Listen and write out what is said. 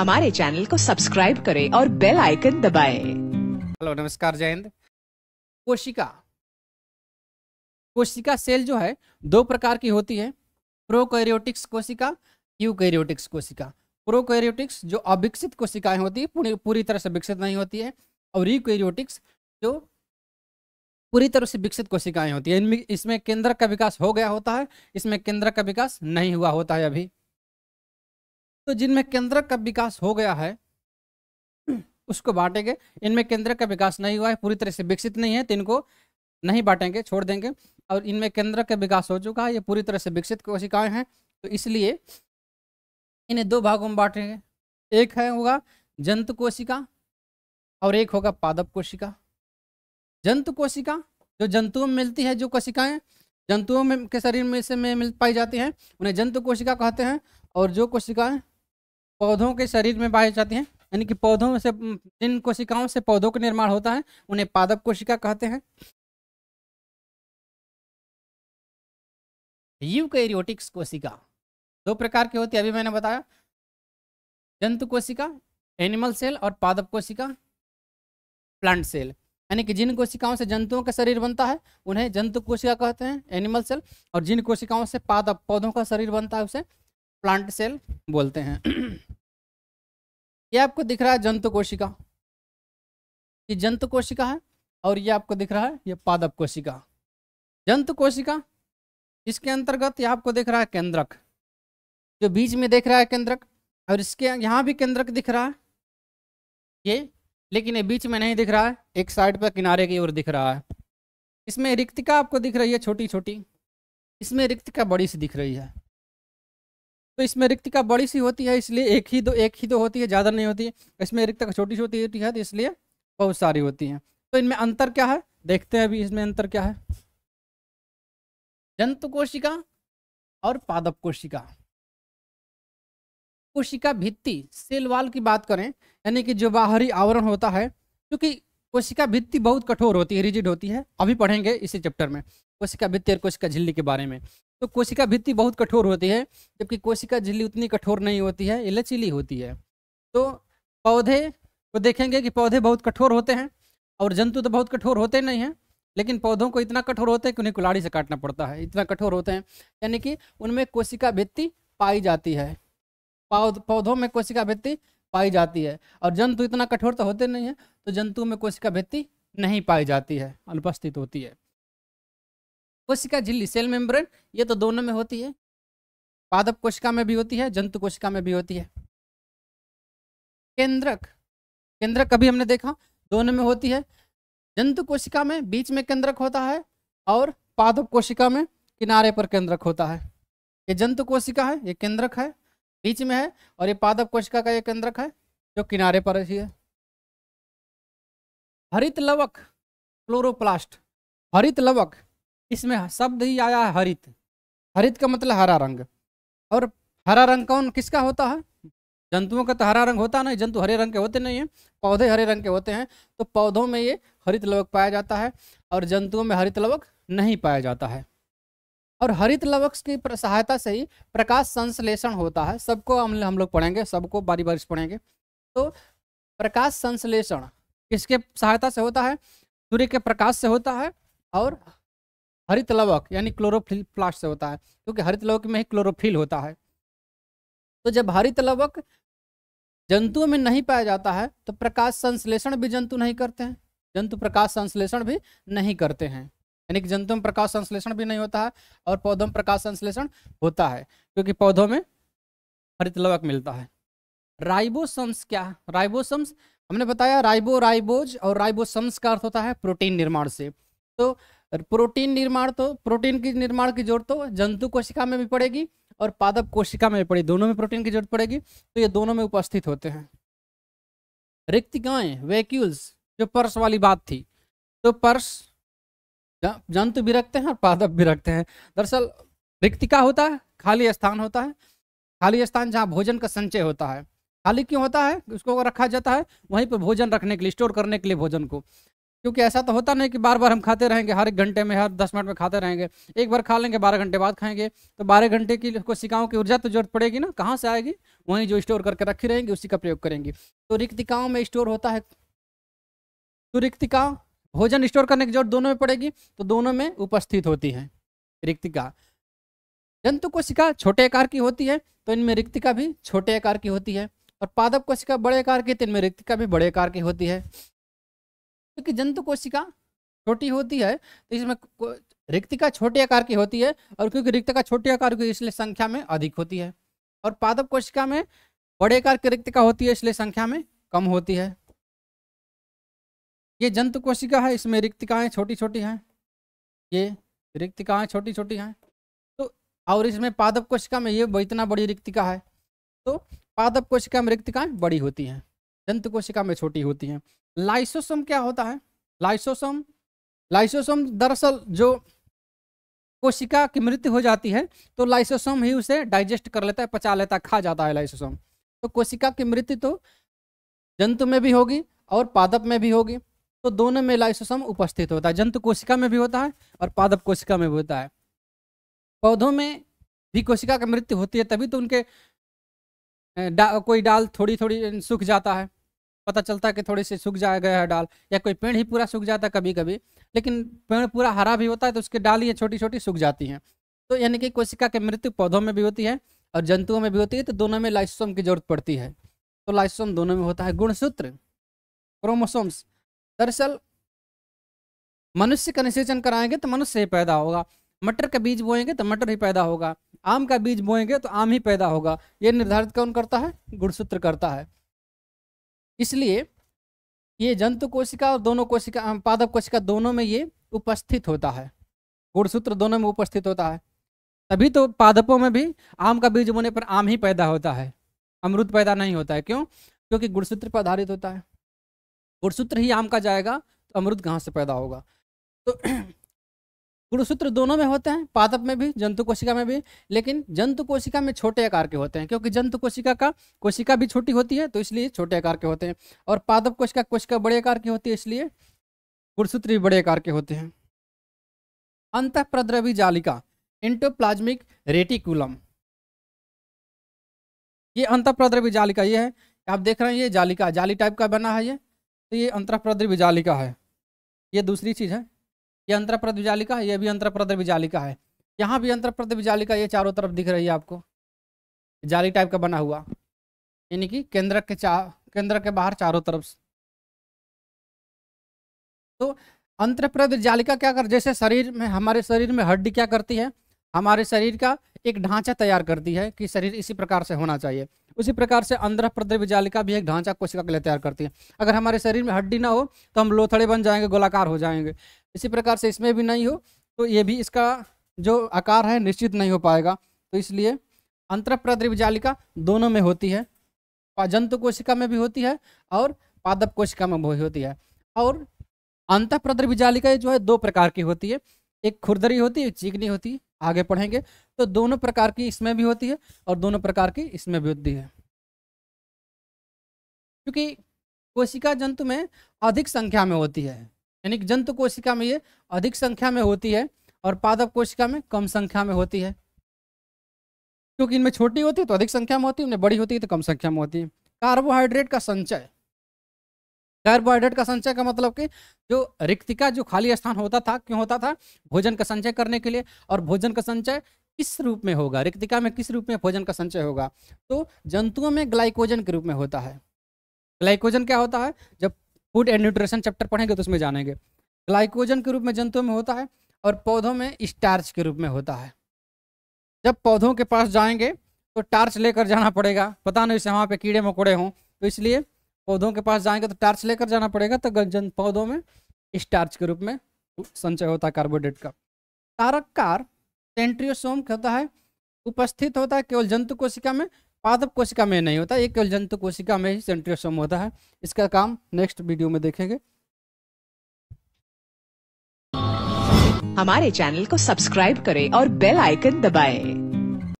हमारे चैनल को सब्सक्राइब करें और बेल आइकन दबाए हेलो नमस्कार जयंत कोशिका कोशिका सेल जो है दो प्रकार की होती है प्रोकैरियोटिक्स कोशिका यूकैरियोटिक्स कोशिका प्रोकैरियोटिक्स जो अविकसित कोशिकाएं होती है पूरी पूरी तरह से विकसित नहीं होती है और यूकैरियोटिक्स जो पूरी तरह से विकसित कोशिकाएं होती है इनमें इसमें केंद्र का विकास हो गया होता है इसमें केंद्र का विकास नहीं हुआ होता है अभी तो जिनमें केंद्र का विकास हो गया है उसको बांटेंगे इनमें केंद्र का विकास नहीं हुआ है पूरी तरह से विकसित नहीं है तो इनको नहीं बांटेंगे छोड़ देंगे और इनमें केंद्र का विकास हो चुका है ये पूरी तरह से विकसित कोशिकाएं हैं तो इसलिए इन्हें दो भागों में बांटेंगे एक है होगा जंतु कोशिका और एक होगा पादप कोशिका जंतु कोशिका जो जंतुओं में मिलती है जो कोशिकाएं जंतुओं में के शरीर में से में मिल पाई जाती हैं उन्हें जंतु कोशिका कहते हैं और जो कोशिकाएं पौधों के शरीर में पाए जाते हैं यानी कि पौधों से जिन कोशिकाओं से पौधों का निर्माण होता है उन्हें पादप कोशिका कहते हैं यूकैरियोटिक्स कोशिका दो प्रकार की होती है अभी मैंने बताया जंतु कोशिका एनिमल सेल और पादप कोशिका प्लांट सेल यानी कि जिन कोशिकाओं से जंतुओं का शरीर बनता है उन्हें जंतु कोशिका कहते हैं एनिमल सेल और जिन कोशिकाओं से पादप पौधों का शरीर बनता है उसे प्लांट सेल बोलते हैं ये आपको दिख रहा है जंतु कोशिका ये जंतु कोशिका है और ये आपको दिख रहा है ये पादप कोशिका जंतु कोशिका इसके अंतर्गत ये आपको दिख रहा है केंद्रक जो बीच में देख रहा है केंद्रक और इसके यहाँ भी केंद्रक दिख रहा है ये लेकिन ये बीच में नहीं दिख रहा है एक साइड पर किनारे की ओर दिख रहा है इसमें रिक्तिका आपको दिख रही है छोटी छोटी इसमें रिक्तिका बड़ी सी दिख रही है तो इसमें रिक्तिका बड़ी सी होती है इसलिए एक ही दो एक ही दो होती है ज़्यादा नहीं होती है इसमें रिक्तिका छोटी सी होती है तो इसलिए बहुत सारी होती हैं तो इनमें अंतर क्या है देखते हैं अभी इसमें अंतर क्या है जंतु कोशिका और पादप कोशिका कोशिका भित्ति सेलवाल की बात करें यानी कि जो बाहरी आवरण होता है क्योंकि कोशिका भित्ति बहुत कठोर होती है रिजिड होती है अभी पढ़ेंगे इसी चैप्टर में कोशिका भित्ति और कोशिका झिल्ली के बारे में तो कोशिका भित्ति बहुत कठोर होती है जबकि कोशिका झिल्ली उतनी कठोर नहीं होती है ये लचीली होती है तो पौधे को देखेंगे कि पौधे बहुत कठोर होते हैं और जंतु तो बहुत कठोर होते नहीं हैं लेकिन पौधों को इतना कठोर होता है कि उन्हें कुलाड़ी से काटना पड़ता है इतना कठोर होते हैं यानी कि उनमें कोशिका भित्ति पाई जाती है पौधों में कोशिका भित्ति पाई जाती है और जंतु इतना कठोर तो होते नहीं है तो जंतु में कोशिका भित्ति नहीं पाई जाती है अनुपस्थित होती है कोशिका झिल्ली सेल मेम्ब्रेन ये तो दोनों में होती है पादप कोशिका में भी होती है जंतु कोशिका में भी होती है केंद्रक केंद्रक कभी हमने देखा दोनों में होती है जंतु कोशिका में बीच में केंद्रक होता है और पादप कोशिका में किनारे पर केंद्रक होता है ये जंतु कोशिका है ये केंद्रक है बीच में है और ये पादप कोशिका का ये केंद्रक है जो किनारे पर ही है हरित लवक क्लोरोप्लास्ट हरित लवक इसमें शब्द ही आया है हरित हरित का मतलब हरा रंग और हरा रंग कौन किसका होता है जंतुओं का तो हरा रंग होता नहीं जंतु हरे रंग के होते नहीं हैं पौधे हरे रंग के होते हैं तो पौधों में ये हरित लवक पाया जाता है और जंतुओं में हरित लवक नहीं पाया जाता है और हरित लवक की सहायता से ही प्रकाश संश्लेषण होता है सबको हम हम लोग पढ़ेंगे सबको बारी बारी पढ़ेंगे तो प्रकाश संश्लेषण किसके सहायता से होता है सूर्य के प्रकाश से होता है और हरित लवक यानी क्लोरोफिल प्लास्ट से होता है क्योंकि हरित लवक में ही क्लोरोफिल होता है तो जब हरित लवक जंतुओं में नहीं पाया जाता है तो प्रकाश संश्लेषण भी जंतु नहीं करते हैं जंतु प्रकाश संश्लेषण भी नहीं करते हैं यानी कि जंतु में प्रकाश संश्लेषण भी नहीं होता है और पौधों में प्रकाश संश्लेषण होता है क्योंकि पौधों में हरित लवक मिलता है राइबोसम्स क्या राइबोसम्स हमने बताया राइबो राइबोज और राइबोसम्स का अर्थ होता है प्रोटीन निर्माण से तो और प्रोटीन निर्माण तो प्रोटीन की निर्माण की जरूरत तो जंतु कोशिका में भी पड़ेगी और पादप कोशिका में भी पड़ेगी दोनों में प्रोटीन की जरूरत पड़ेगी तो ये दोनों में उपस्थित होते हैं रिक्तिकाएं वेक्यूल्स जो पर्स वाली बात थी तो पर्स जंतु भी रखते हैं और पादप भी रखते हैं दरअसल रिक्तिका होता है खाली स्थान होता है खाली स्थान जहाँ भोजन का संचय होता है खाली क्यों होता है उसको रखा जाता है वहीं पर भोजन रखने के लिए स्टोर करने के लिए भोजन को क्योंकि ऐसा तो होता नहीं कि बार बार हम खाते रहेंगे हर एक घंटे में हर दस मिनट में खाते रहेंगे एक बार खा लेंगे बारह घंटे बाद खाएंगे तो बारह घंटे की सिकाओं की ऊर्जा तो जरूरत पड़ेगी ना कहाँ से आएगी वहीं जो स्टोर करके रखी रहेंगी उसी का प्रयोग करेंगी तो रिक्तिकाओं में स्टोर होता है तो रिक्तिका भोजन स्टोर करने की जरूरत दोनों में पड़ेगी तो दोनों में उपस्थित होती है रिक्तिका जंतु कोशिका छोटे आकार की होती है तो इनमें रिक्तिका भी छोटे आकार की होती है और पादप कोशिका बड़े आकार की तो इनमें रिक्तिका भी बड़े आकार की होती है क्योंकि जंतु कोशिका छोटी होती है तो इसमें रिक्तिका छोटे आकार की होती है और क्योंकि रिक्तिका छोटे आकार की इसलिए संख्या में अधिक होती है और पादप कोशिका में बड़े आकार की रिक्तिका होती है इसलिए संख्या में कम होती है ये जंतु कोशिका है इसमें रिक्तिकाएं छोटी छोटी हैं ये रिक्तिकाएं छोटी छोटी हैं तो और इसमें पादप कोशिका में ये इतना बड़ी रिक्तिका है तो पादप कोशिका में रिक्तिकाएं बड़ी होती हैं जंतु कोशिका में छोटी होती हैं लाइसोसम क्या होता है लाइसोसम लाइसोसम दरअसल जो कोशिका की मृत्यु हो जाती है तो लाइसोसम ही उसे डाइजेस्ट कर लेता है पचा लेता है खा जाता है लाइसोसम तो कोशिका की मृत्यु तो जंतु में भी होगी और पादप में भी होगी तो दोनों में लाइसोसम उपस्थित होता है जंतु कोशिका में भी होता है और पादप कोशिका में भी होता है पौधों में भी कोशिका की मृत्यु होती है तभी तो उनके डा, कोई डाल थोड़ी थोड़ी सूख जाता है पता चलता कि थोड़ी सी सूख जा गया है डाल या कोई पेड़ ही पूरा सूख जाता है कभी कभी लेकिन पेड़ पूरा हरा भी होता है तो उसकी डाल ये छोटी छोटी सूख जाती हैं तो यानी कि कोशिका की मृत्यु पौधों में भी होती है और जंतुओं में भी होती है तो दोनों में लाइसोम की जरूरत पड़ती है तो लाइसोम दोनों में होता है गुणसूत्र क्रोमोसोम्स दरअसल मनुष्य का निषेचन कराएंगे तो मनुष्य ही पैदा होगा मटर का बीज बोएंगे तो मटर ही पैदा होगा आम का बीज बोएंगे तो आम ही पैदा होगा ये निर्धारित कौन करता है गुणसूत्र करता है इसलिए ये जंतु कोशिका और दोनों कोशिका पादप कोशिका दोनों में ये उपस्थित होता है गुणसूत्र दोनों में उपस्थित होता है तभी तो पादपों में भी आम का बीज बोने पर आम ही पैदा होता है अमरुद पैदा नहीं होता है क्यों क्योंकि गुणसूत्र पर आधारित होता है गुणसूत्र ही आम का जाएगा तो अमरुद कहाँ से पैदा होगा तो गुणसूत्र दोनों में होते हैं पादप में भी जंतु कोशिका में भी लेकिन जंतु कोशिका में छोटे आकार के होते हैं क्योंकि जंतु कोशिका का कोशिका भी छोटी होती है तो इसलिए छोटे आकार के होते हैं और पादप कोशिका कोशिका बड़े आकार की होती है इसलिए गुणसूत्र भी बड़े आकार के होते हैं अंत प्रद्रवी जालिका इंटोप्लाज्मिक रेटिकुलम ये अंत प्रद्रवी जालिका ये है आप देख रहे हैं ये जालिका जाली टाइप का बना है ये तो ये अंतर प्रद्रवी जालिका है ये दूसरी चीज़ है ये अंतरप्रद विजालिका है ये भी अंतरप्रद विजालिका है यहाँ भी अंतरप्रद विजालिका ये चारों तरफ दिख रही है आपको जाली टाइप का बना हुआ यानी कि केंद्र के चार केंद्र के बाहर चारों तरफ से तो अंतरप्रद जालिका क्या कर जैसे शरीर में हमारे शरीर में हड्डी क्या करती है हमारे शरीर का एक ढांचा तैयार कर दी है कि शरीर इसी प्रकार से होना चाहिए उसी प्रकार से अंदर प्रद्रव्य जालिका भी एक ढांचा कोशिका के लिए तैयार करती है अगर हमारे शरीर में हड्डी ना हो तो हम लोथड़े बन जाएंगे गोलाकार हो जाएंगे इसी प्रकार से इसमें भी नहीं हो तो ये भी इसका जो आकार है निश्चित नहीं हो पाएगा तो इसलिए अंतर प्रद्रव्य जालिका दोनों में होती है जंतु कोशिका में भी होती है और पादप कोशिका में भी होती है और अंत प्रद्रव्य जालिका जो है दो प्रकार की होती है एक खुरदरी होती है चीकनी होती है आगे पढ़ेंगे तो दोनों प्रकार की इसमें भी होती है और दोनों प्रकार की इसमें भी होती है क्योंकि कोशिका जंतु में अधिक संख्या में होती है यानी जंतु कोशिका में ये अधिक संख्या में होती है और पादप कोशिका में कम संख्या में होती है क्योंकि इनमें छोटी होती है तो अधिक संख्या में होती है इनमें बड़ी होती है तो कम संख्या में होती है कार्बोहाइड्रेट का संचय कार्बोहाइड्रेट का संचय का मतलब कि जो रिक्तिका जो खाली स्थान होता था क्यों होता था भोजन का संचय करने के लिए और भोजन का संचय किस रूप में होगा रिक्तिका में किस रूप में भोजन का संचय होगा तो जंतुओं में ग्लाइकोजन के रूप में होता है ग्लाइकोजन क्या होता है जब फूड एंड न्यूट्रिशन चैप्टर पढ़ेंगे तो उसमें जानेंगे ग्लाइकोजन के रूप में जंतुओं में होता है और पौधों में स्टार्च के रूप में होता है जब पौधों के पास जाएंगे तो टार्च लेकर जाना पड़ेगा पता नहीं इसे वहाँ पे कीड़े मकोड़े हों तो इसलिए पौधों के पास जाएंगे तो टार्च लेकर जाना पड़ेगा तो गंजन पौधों में स्टार्च के रूप में संचय होता है कार्बोडेट का तारक कार सेंट्रियोसोम होता है उपस्थित होता है केवल जंतु कोशिका में पादप कोशिका में नहीं होता ये केवल जंतु कोशिका में ही सेंट्रियोसोम होता है इसका काम नेक्स्ट वीडियो में देखेंगे हमारे चैनल को सब्सक्राइब करें और बेल आइकन दबाएं।